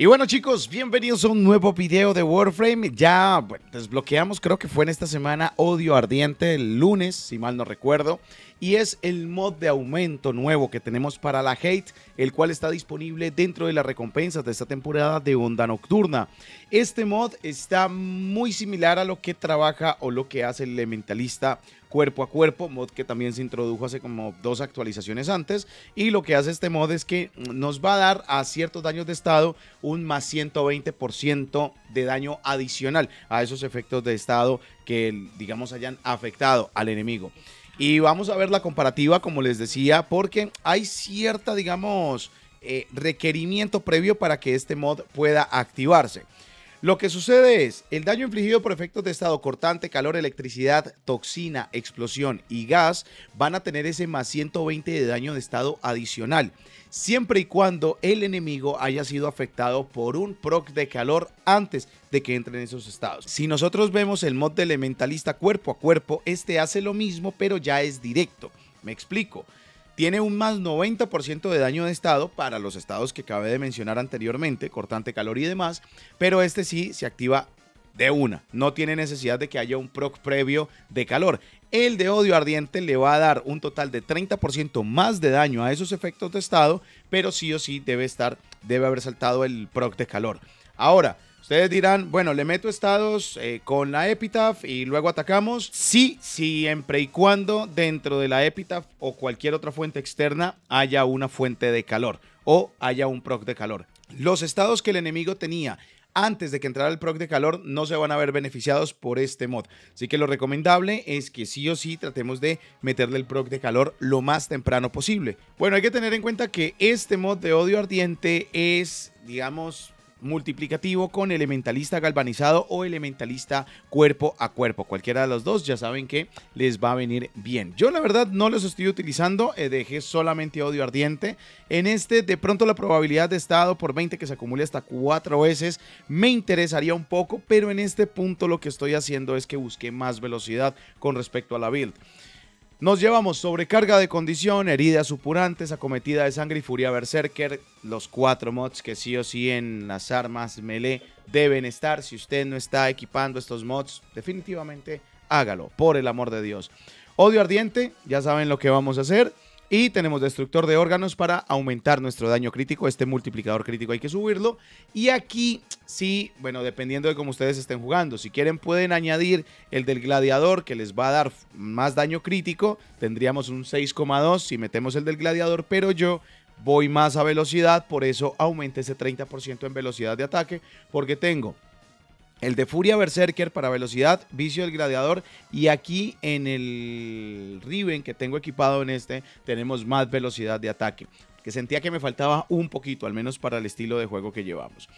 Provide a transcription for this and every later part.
Y bueno chicos, bienvenidos a un nuevo video de Warframe. Ya desbloqueamos, creo que fue en esta semana, Odio Ardiente, el lunes, si mal no recuerdo. Y es el mod de aumento nuevo que tenemos para la Hate, el cual está disponible dentro de las recompensas de esta temporada de Onda Nocturna. Este mod está muy similar a lo que trabaja o lo que hace el Elementalista cuerpo a cuerpo, mod que también se introdujo hace como dos actualizaciones antes. Y lo que hace este mod es que nos va a dar a ciertos daños de estado un más 120% de daño adicional a esos efectos de estado que, digamos, hayan afectado al enemigo. Y vamos a ver la comparativa, como les decía, porque hay cierta, digamos, eh, requerimiento previo para que este mod pueda activarse. Lo que sucede es, el daño infligido por efectos de estado cortante, calor, electricidad, toxina, explosión y gas van a tener ese más 120 de daño de estado adicional, siempre y cuando el enemigo haya sido afectado por un proc de calor antes de que entren en esos estados. Si nosotros vemos el mod de elementalista cuerpo a cuerpo, este hace lo mismo pero ya es directo. Me explico. Tiene un más 90% de daño de estado para los estados que acabé de mencionar anteriormente, cortante, calor y demás, pero este sí se activa de una. No tiene necesidad de que haya un proc previo de calor. El de odio ardiente le va a dar un total de 30% más de daño a esos efectos de estado, pero sí o sí debe estar, debe haber saltado el proc de calor. Ahora, Ustedes dirán, bueno, le meto estados eh, con la epitaph y luego atacamos. Sí, siempre y cuando dentro de la epitaph o cualquier otra fuente externa haya una fuente de calor o haya un proc de calor. Los estados que el enemigo tenía antes de que entrara el proc de calor no se van a ver beneficiados por este mod. Así que lo recomendable es que sí o sí tratemos de meterle el proc de calor lo más temprano posible. Bueno, hay que tener en cuenta que este mod de odio ardiente es, digamos, multiplicativo con elementalista galvanizado o elementalista cuerpo a cuerpo. Cualquiera de los dos ya saben que les va a venir bien. Yo la verdad no los estoy utilizando, eh, dejé solamente odio ardiente. En este de pronto la probabilidad de estado por 20 que se acumule hasta 4 veces me interesaría un poco, pero en este punto lo que estoy haciendo es que busque más velocidad con respecto a la build. Nos llevamos sobrecarga de condición, heridas supurantes, acometida de sangre y furia berserker. Los cuatro mods que sí o sí en las armas melee deben estar. Si usted no está equipando estos mods, definitivamente hágalo, por el amor de Dios. Odio ardiente, ya saben lo que vamos a hacer. Y tenemos destructor de órganos para aumentar nuestro daño crítico. Este multiplicador crítico hay que subirlo. Y aquí sí, bueno, dependiendo de cómo ustedes estén jugando. Si quieren pueden añadir el del gladiador que les va a dar más daño crítico. Tendríamos un 6,2 si metemos el del gladiador, pero yo voy más a velocidad. Por eso aumente ese 30% en velocidad de ataque porque tengo el de Furia Berserker para velocidad, Vicio del Gladiador. Y aquí en el Riven que tengo equipado en este, tenemos más velocidad de ataque. Que sentía que me faltaba un poquito, al menos para el estilo de juego que llevamos.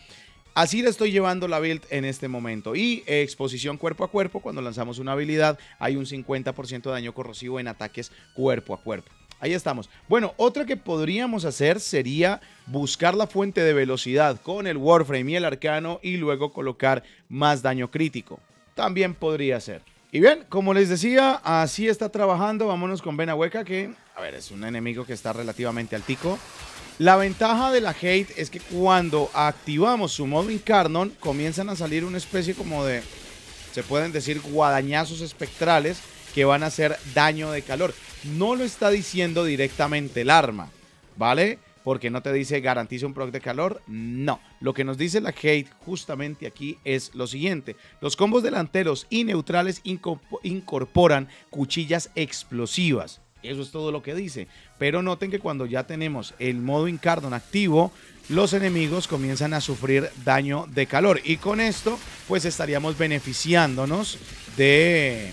Así le estoy llevando la build en este momento. Y eh, exposición cuerpo a cuerpo, cuando lanzamos una habilidad, hay un 50% de daño corrosivo en ataques cuerpo a cuerpo ahí estamos. Bueno, otra que podríamos hacer sería buscar la fuente de velocidad con el Warframe y el Arcano y luego colocar más daño crítico. También podría ser. Y bien, como les decía, así está trabajando. Vámonos con Benahueca, que, a ver, es un enemigo que está relativamente altico. La ventaja de la Hate es que cuando activamos su modo Incarnon, comienzan a salir una especie como de, se pueden decir, guadañazos espectrales que van a hacer daño de calor. No lo está diciendo directamente el arma, ¿vale? Porque no te dice garantiza un proc de calor, no. Lo que nos dice la Hate justamente aquí es lo siguiente. Los combos delanteros y neutrales incorporan cuchillas explosivas. Eso es todo lo que dice. Pero noten que cuando ya tenemos el modo Incardon activo, los enemigos comienzan a sufrir daño de calor. Y con esto, pues estaríamos beneficiándonos de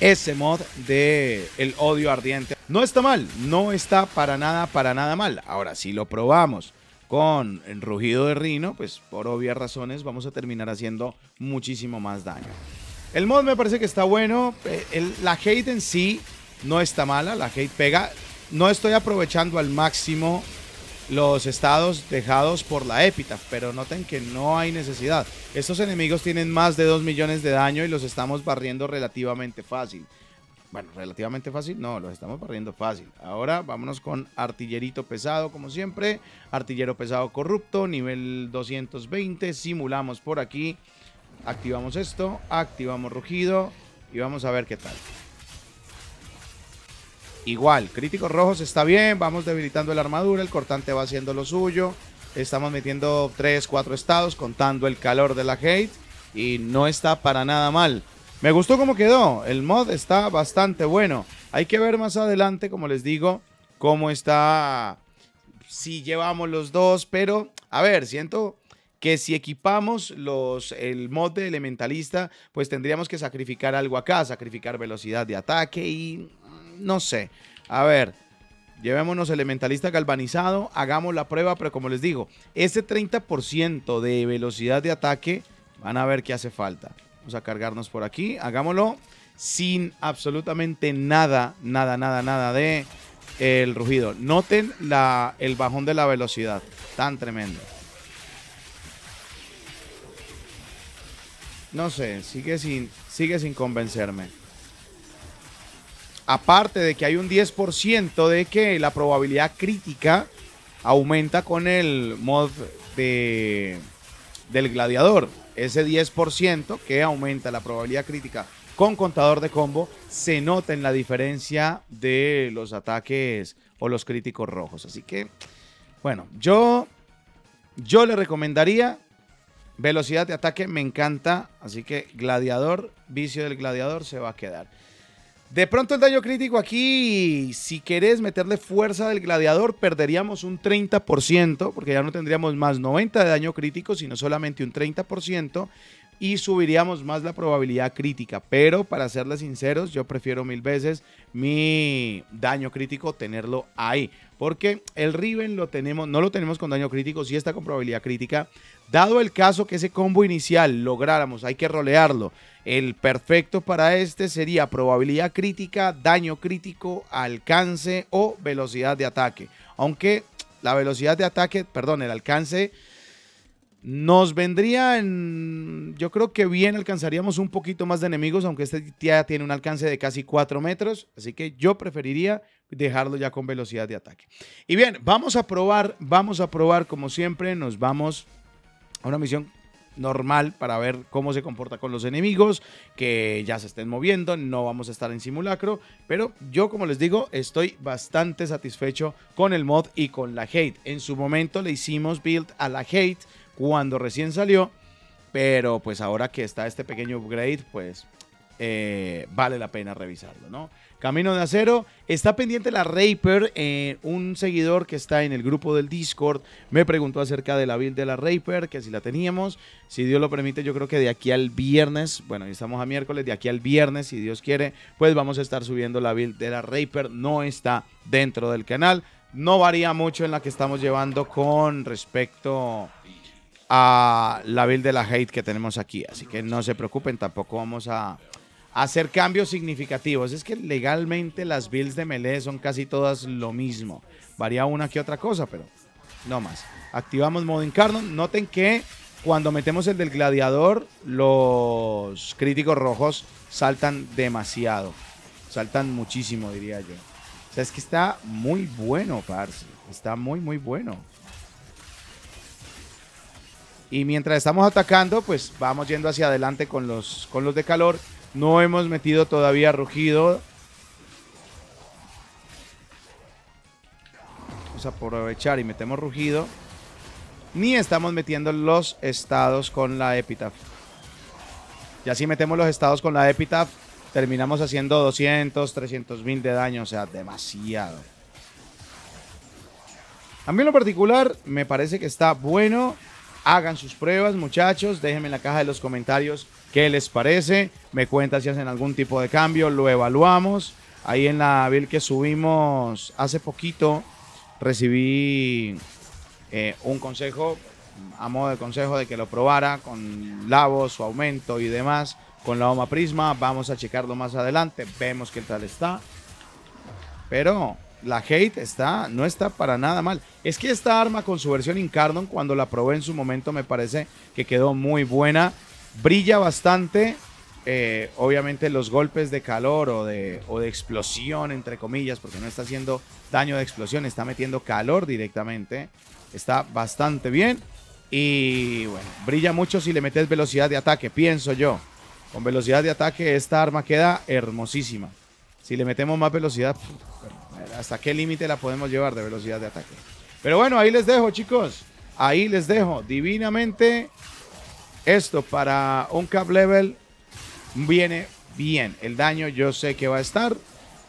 ese mod de el odio ardiente. No está mal, no está para nada, para nada mal. Ahora, si lo probamos con el rugido de rino, pues por obvias razones vamos a terminar haciendo muchísimo más daño. El mod me parece que está bueno. Eh, la hate en sí no está mala, la hate pega. No estoy aprovechando al máximo los estados dejados por la épita, pero noten que no hay necesidad. Estos enemigos tienen más de 2 millones de daño y los estamos barriendo relativamente fácil. Bueno, relativamente fácil, no, los estamos barriendo fácil. Ahora vámonos con artillerito pesado, como siempre. Artillero pesado corrupto, nivel 220. Simulamos por aquí. Activamos esto, activamos rugido y vamos a ver qué tal igual. Críticos rojos está bien, vamos debilitando la armadura, el cortante va haciendo lo suyo. Estamos metiendo 3, 4 estados, contando el calor de la hate. Y no está para nada mal. Me gustó cómo quedó. El mod está bastante bueno. Hay que ver más adelante, como les digo, cómo está. Si llevamos los dos, pero a ver, siento que si equipamos los, el mod de elementalista, pues tendríamos que sacrificar algo acá, sacrificar velocidad de ataque y no sé. A ver, llevémonos elementalista galvanizado, hagamos la prueba, pero como les digo, este 30% de velocidad de ataque, van a ver qué hace falta. Vamos a cargarnos por aquí, hagámoslo sin absolutamente nada, nada, nada, nada de el rugido. Noten la, el bajón de la velocidad, tan tremendo. No sé, sin, sigue sin convencerme aparte de que hay un 10% de que la probabilidad crítica aumenta con el mod de, del gladiador. Ese 10% que aumenta la probabilidad crítica con contador de combo se nota en la diferencia de los ataques o los críticos rojos. Así que, bueno, yo, yo le recomendaría velocidad de ataque, me encanta. Así que gladiador, vicio del gladiador se va a quedar. De pronto el daño crítico aquí, si querés meterle fuerza del gladiador, perderíamos un 30%, porque ya no tendríamos más 90 de daño crítico, sino solamente un 30% y subiríamos más la probabilidad crítica. Pero para serles sinceros, yo prefiero mil veces mi daño crítico tenerlo ahí. Porque el Riven lo tenemos, no lo tenemos con daño crítico, sí está con probabilidad crítica. Dado el caso que ese combo inicial lográramos, hay que rolearlo. El perfecto para este sería probabilidad crítica, daño crítico, alcance o velocidad de ataque. Aunque la velocidad de ataque, perdón, el alcance nos vendría en, yo creo que bien alcanzaríamos un poquito más de enemigos, aunque este ya tiene un alcance de casi 4 metros, así que yo preferiría dejarlo ya con velocidad de ataque. Y bien, vamos a probar, vamos a probar como siempre, nos vamos a una misión normal para ver cómo se comporta con los enemigos, que ya se estén moviendo, no vamos a estar en simulacro, pero yo como les digo, estoy bastante satisfecho con el mod y con la hate. En su momento le hicimos build a la hate cuando recién salió, pero pues ahora que está este pequeño upgrade, pues eh, vale la pena revisarlo, ¿no? Camino de Acero, está pendiente la Raper, eh, un seguidor que está en el grupo del Discord me preguntó acerca de la build de la Raper, que si la teníamos, si Dios lo permite, yo creo que de aquí al viernes, bueno, estamos a miércoles, de aquí al viernes, si Dios quiere, pues vamos a estar subiendo la build de la Raper, no está dentro del canal, no varía mucho en la que estamos llevando con respecto a la build de la hate que tenemos aquí. Así que no se preocupen, tampoco vamos a hacer cambios significativos. Es que legalmente las builds de melee son casi todas lo mismo. Varía una que otra cosa, pero no más. Activamos modo encarno. Noten que cuando metemos el del gladiador, los críticos rojos saltan demasiado. Saltan muchísimo, diría yo. O sea, es que está muy bueno, parce. Está muy, muy bueno. Y mientras estamos atacando, pues vamos yendo hacia adelante con los, con los de calor. No hemos metido todavía rugido. Vamos a aprovechar y metemos rugido. Ni estamos metiendo los estados con la epitaph. Ya si metemos los estados con la epitaph, terminamos haciendo 200, 300 mil de daño. O sea, demasiado. A mí en lo particular me parece que está bueno Hagan sus pruebas, muchachos. Déjenme en la caja de los comentarios qué les parece. Me cuentan si hacen algún tipo de cambio. Lo evaluamos. Ahí en la bill que subimos hace poquito recibí eh, un consejo, a modo de consejo, de que lo probara con Lavo, su aumento y demás, con la OMA Prisma. Vamos a checarlo más adelante. Vemos qué tal está. Pero la Hate está, no está para nada mal. Es que esta arma con su versión Incarnon, cuando la probé en su momento, me parece que quedó muy buena. Brilla bastante. Eh, obviamente los golpes de calor o de, explosión, entre comillas, porque no está haciendo daño de explosión, está metiendo calor directamente. Está bastante bien. Y bueno, brilla mucho si le metes velocidad de ataque, pienso yo. Con velocidad de ataque esta arma queda hermosísima. Si le metemos más velocidad, hasta qué límite la podemos llevar de velocidad de ataque. Pero bueno, ahí les dejo, chicos. Ahí les dejo divinamente esto para un cap level viene bien. El daño yo sé que va a estar.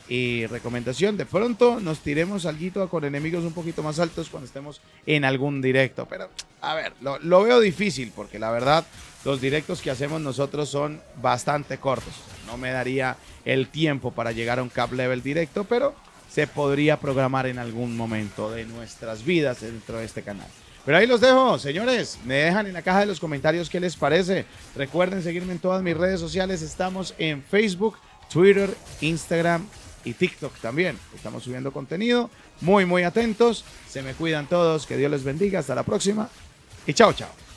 Y recomendación, de pronto nos tiremos algo con enemigos un poquito más altos cuando estemos en algún directo. Pero, a ver, lo, veo difícil porque la verdad los directos que hacemos nosotros son bastante cortos. no me daría el tiempo para llegar a un cap level directo, pero se podría programar en algún momento de nuestras vidas dentro de este canal. Pero ahí los dejo, señores. Me dejan en la caja de los comentarios qué les parece. Recuerden seguirme en todas mis redes sociales. Estamos en Facebook, Twitter, Instagram y TikTok también. Estamos subiendo contenido. Muy, muy atentos. Se me cuidan todos. Que Dios les bendiga. Hasta la próxima. Y chao, chao.